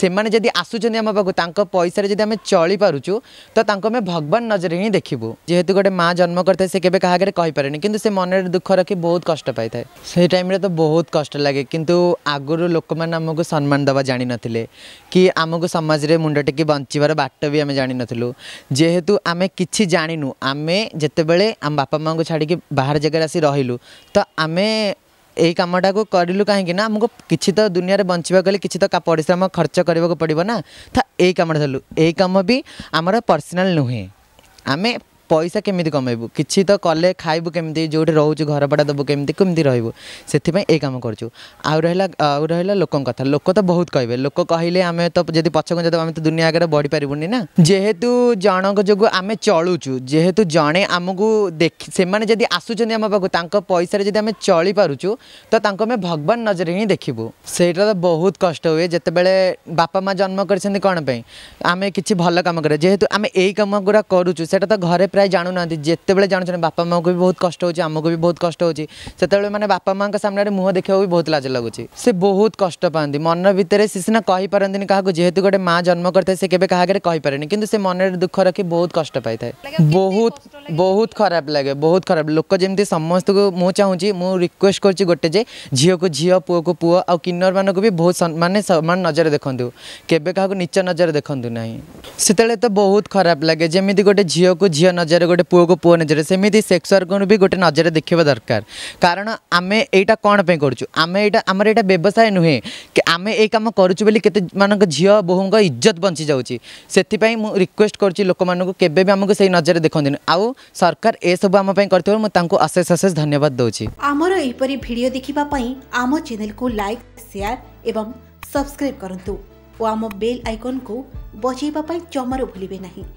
ସେମାନେ ଯଦି ଆସୁଛନ୍ତି ଆମ ପାଖକୁ ତାଙ୍କ ପଇସାରେ ଯଦି ଆମେ ଚଳିପାରୁଛୁ ତ ତାଙ୍କୁ ଆମେ ଭଗବାନ ନଜରରେ ହିଁ ଦେଖିବୁ ଯେହେତୁ ଗୋଟେ ମା ଜନ୍ମ କରିଥାଏ ସେ କେବେ କାହା ଆଗରେ କହିପାରେନି କିନ୍ତୁ ସେ ମନରେ ଦୁଃଖ ରଖି ବହୁତ କଷ୍ଟ ପାଇଥାଏ ସେଇ ଟାଇମ୍ରେ ତ ବହୁତ କଷ୍ଟ ଲାଗେ କିନ୍ତୁ ଆଗରୁ ଲୋକମାନେ ଆମକୁ ସମ୍ମାନ ଦେବା ଜାଣିନଥିଲେ କି ଆମକୁ ସମାଜରେ ମୁଣ୍ଡ ଟେକି ବଞ୍ଚିବାର ବାଟ ବି ଆମେ ଜାଣିନଥିଲୁ ଯେହେତୁ ଆମେ କିଛି ଜାଣିନୁ ଆମେ ଯେତେବେଳେ ଆମ ବାପା ମାଆଙ୍କୁ ଛାଡ଼ିକି ବାହାର ଜାଗାରେ ଆସି ରହିଲୁ ତ ଆମେ ଏଇ କାମଟାକୁ କରିଲୁ କାହିଁକି ନା ଆମକୁ କିଛି ତ ଦୁନିଆରେ ବଞ୍ଚିବାକୁ ହେଲେ କିଛି ତ ପରିଶ୍ରମ ଖର୍ଚ୍ଚ କରିବାକୁ ପଡ଼ିବ ନା ତ ଏଇ କାମଟା ଧରିଲୁ ଏଇ କାମ ବି ଆମର ପର୍ସନାଲ୍ ନୁହେଁ ଆମେ ପଇସା କେମିତି କମେଇବୁ କିଛି ତ କଲେ ଖାଇବୁ କେମିତି ଯେଉଁଠି ରହୁଛୁ ଘର ଭଡ଼ା ଦେବୁ କେମିତି କେମିତି ରହିବୁ ସେଥିପାଇଁ ଏଇ କାମ କରୁଛୁ ଆଉ ରହିଲା ଆଉ ରହିଲା ଲୋକଙ୍କ କଥା ଲୋକ ତ ବହୁତ କହିବେ ଲୋକ କହିଲେ ଆମେ ତ ଯଦି ପଛକୁ ଯଦି ଆମେ ତ ଦୁନିଆ ଆଗରେ ବଢ଼ିପାରିବୁନି ନା ଯେହେତୁ ଜଣଙ୍କ ଯୋଗୁଁ ଆମେ ଚଳୁଛୁ ଯେହେତୁ ଜଣେ ଆମକୁ ଦେଖି ସେମାନେ ଯଦି ଆସୁଛନ୍ତି ଆମ ପାଖକୁ ତାଙ୍କ ପଇସାରେ ଯଦି ଆମେ ଚଳିପାରୁଛୁ ତ ତାଙ୍କୁ ଆମେ ଭଗବାନ ନଜରରେ ହିଁ ଦେଖିବୁ ସେଇଟା ତ ବହୁତ କଷ୍ଟ ହୁଏ ଯେତେବେଳେ ବାପା ମା ଜନ୍ମ କରିଛନ୍ତି କ'ଣ ପାଇଁ ଆମେ କିଛି ଭଲ କାମ କରିବା ଯେହେତୁ ଆମେ ଏଇ କାମ ଗୁଡ଼ା କରୁଛୁ ସେଇଟା ତ ଘରେ ପ୍ରାୟ प्राय ना जिते बड़े जानून बापा माँ को भी बहुत कष्ट आमको भी बहुत कष्ट होते मैंने बापा माँ का सामने मुह देखा भी बहुत लाज लगुच से बहुत कष्ट पाती मन भितर से सीना कही पारे क्या जेहे गोटे माँ जन्म करते से केवे क्या कहीपारे कि मन दुख रखी बहुत कष्ट बहुत बहुत खराब लगे बहुत खराब लोक जमी समस्त को मुझे चाहूँ मुझ रिक्वेस्ट कर गोटे झील को झील पुओ को पुओ आ किन्नर मानक भी बहुत मानते सामान नजर देखु केवे क्या नीच नजर देखु ना से तो बहुत खराब लगे जमी गोटे झील को झील नजर ନଜରରେ ଗୋଟେ ପୁଅକୁ ପୁଅ ନଜରରେ ସେମିତି ସେକ୍ସ ୱାର୍କକୁ ବି ଗୋଟେ ନଜରରେ ଦେଖିବା ଦରକାର କାରଣ ଆମେ ଏଇଟା କ'ଣ ପାଇଁ କରୁଛୁ ଆମେ ଏଇଟା ଆମର ଏଇଟା ବ୍ୟବସାୟ ନୁହେଁ କି ଆମେ ଏଇ କାମ କରୁଛୁ ବୋଲି କେତେମାନଙ୍କ ଝିଅ ବୋହୂଙ୍କ ଇଜ୍ଜତ ବଞ୍ଚିଯାଉଛି ସେଥିପାଇଁ ମୁଁ ରିକ୍ୱେଷ୍ଟ କରୁଛି ଲୋକମାନଙ୍କୁ କେବେ ବି ଆମକୁ ସେଇ ନଜରରେ ଦେଖନ୍ତିନି ଆଉ ସରକାର ଏସବୁ ଆମ ପାଇଁ କରିଥିବାରୁ ମୁଁ ତାଙ୍କୁ ଅଶେଷ ଅଶେଷ ଧନ୍ୟବାଦ ଦେଉଛି ଆମର ଏହିପରି ଭିଡ଼ିଓ ଦେଖିବା ପାଇଁ ଆମ ଚ୍ୟାନେଲକୁ ଲାଇକ୍ ସେୟାର ଏବଂ ସବସ୍କ୍ରାଇବ୍ କରନ୍ତୁ ଓ ଆମ ବେଲ୍ ଆଇକନ୍କୁ ବଜାଇବା ପାଇଁ ଜମାରୁ ଭୁଲିବେ ନାହିଁ